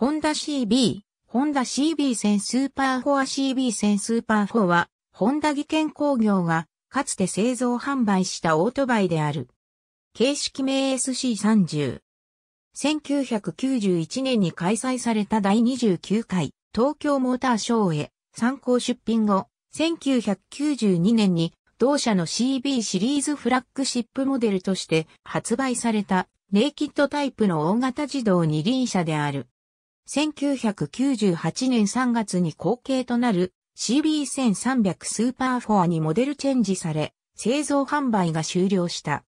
ホンダ CB、ホンダ CB 戦スーパーフォア CB 戦スーパーフォアは、ホンダ技研工業が、かつて製造販売したオートバイである。形式名 SC30。1991年に開催された第29回東京モーターショーへ参考出品後、1992年に同社の CB シリーズフラッグシップモデルとして発売されたネイキッドタイプの大型自動二輪車である。1998年3月に後継となる CB1300 スーパーフォアにモデルチェンジされ、製造販売が終了した。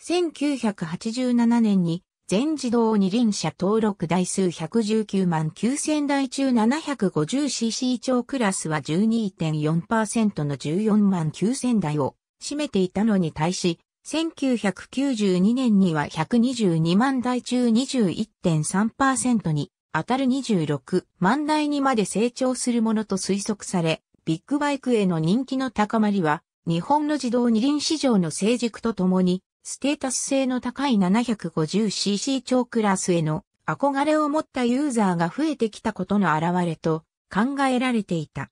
1987年に全自動二輪車登録台数119万9000台中 750cc 超クラスは12.4%の14万9000台を占めていたのに対し、1992年には122万台中21.3%に当たる26万台にまで成長するものと推測され、ビッグバイクへの人気の高まりは、日本の自動二輪市場の成熟とともに、ステータス性の高い 750cc 超クラスへの憧れを持ったユーザーが増えてきたことの表れと考えられていた。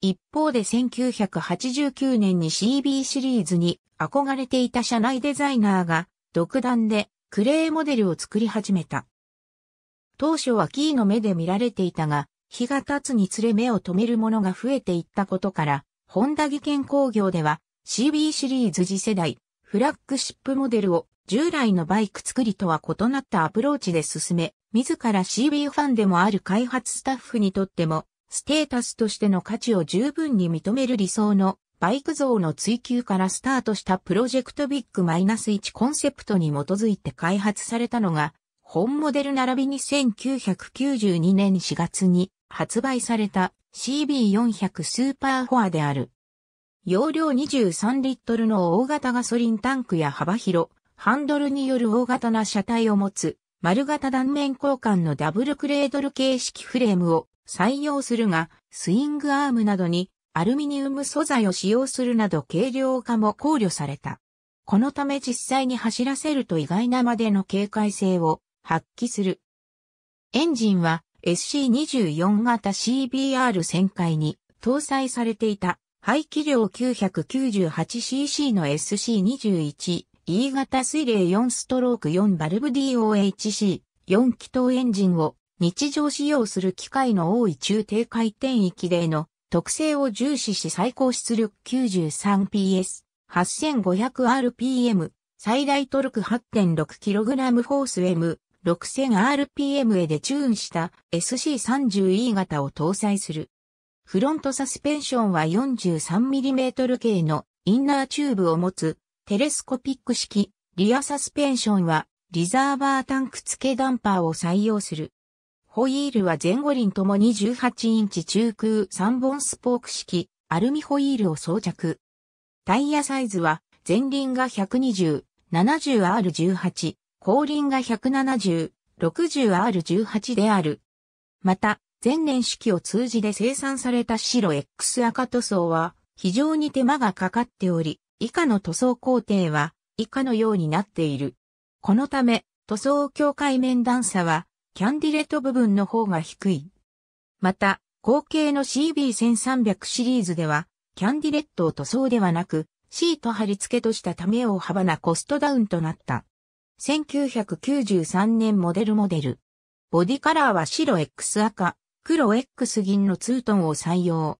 一方で1989年に CB シリーズに憧れていた社内デザイナーが独断でクレーモデルを作り始めた。当初はキーの目で見られていたが、日が経つにつれ目を止めるものが増えていったことから、ホンダ技研工業では CB シリーズ次世代フラッグシップモデルを従来のバイク作りとは異なったアプローチで進め、自ら CB ファンでもある開発スタッフにとっても、ステータスとしての価値を十分に認める理想のバイク像の追求からスタートしたプロジェクトビッグ -1 コンセプトに基づいて開発されたのが本モデル並びに1992年4月に発売された CB400 スーパーフォアである。容量23リットルの大型ガソリンタンクや幅広、ハンドルによる大型な車体を持つ、丸型断面交換のダブルクレードル形式フレームを採用するが、スイングアームなどにアルミニウム素材を使用するなど軽量化も考慮された。このため実際に走らせると意外なまでの警戒性を発揮する。エンジンは SC24 型 CBR 旋回に搭載されていた排気量 998cc の SC21 E 型水冷4ストローク4バルブ DOHC 4気筒エンジンを日常使用する機械の多い中低回転域での特性を重視し最高出力 93PS、8500rpm、最大トルク 8.6kg フォース M、6000rpm へでチューンした SC30E 型を搭載する。フロントサスペンションは 43mm 系のインナーチューブを持つテレスコピック式、リアサスペンションはリザーバータンク付けダンパーを採用する。ホイールは前後輪ともに18インチ中空3本スポーク式アルミホイールを装着。タイヤサイズは前輪が120、70R18、後輪が 170-60R18 である。また、前年式を通じで生産された白 X 赤塗装は非常に手間がかかっており、以下の塗装工程は以下のようになっている。このため、塗装境界面段差はキャンディレット部分の方が低い。また、後継の CB1300 シリーズでは、キャンディレットを塗装ではなく、シート貼り付けとしたため大幅なコストダウンとなった。1993年モデルモデル。ボディカラーは白 X 赤、黒 X 銀のツートンを採用。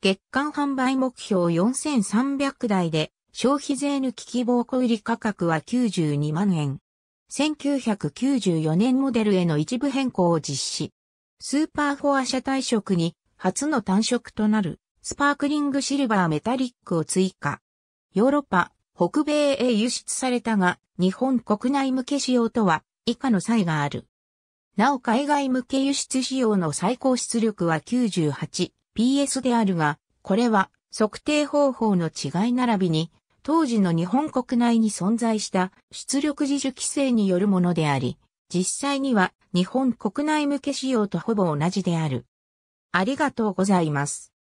月間販売目標4300台で、消費税抜き希望小売価格は92万円。1994年モデルへの一部変更を実施。スーパーフォア車体色に初の単色となるスパークリングシルバーメタリックを追加。ヨーロッパ、北米へ輸出されたが、日本国内向け仕様とは以下の差異がある。なお海外向け輸出仕様の最高出力は 98PS であるが、これは測定方法の違い並びに、当時の日本国内に存在した出力自主規制によるものであり、実際には日本国内向け仕様とほぼ同じである。ありがとうございます。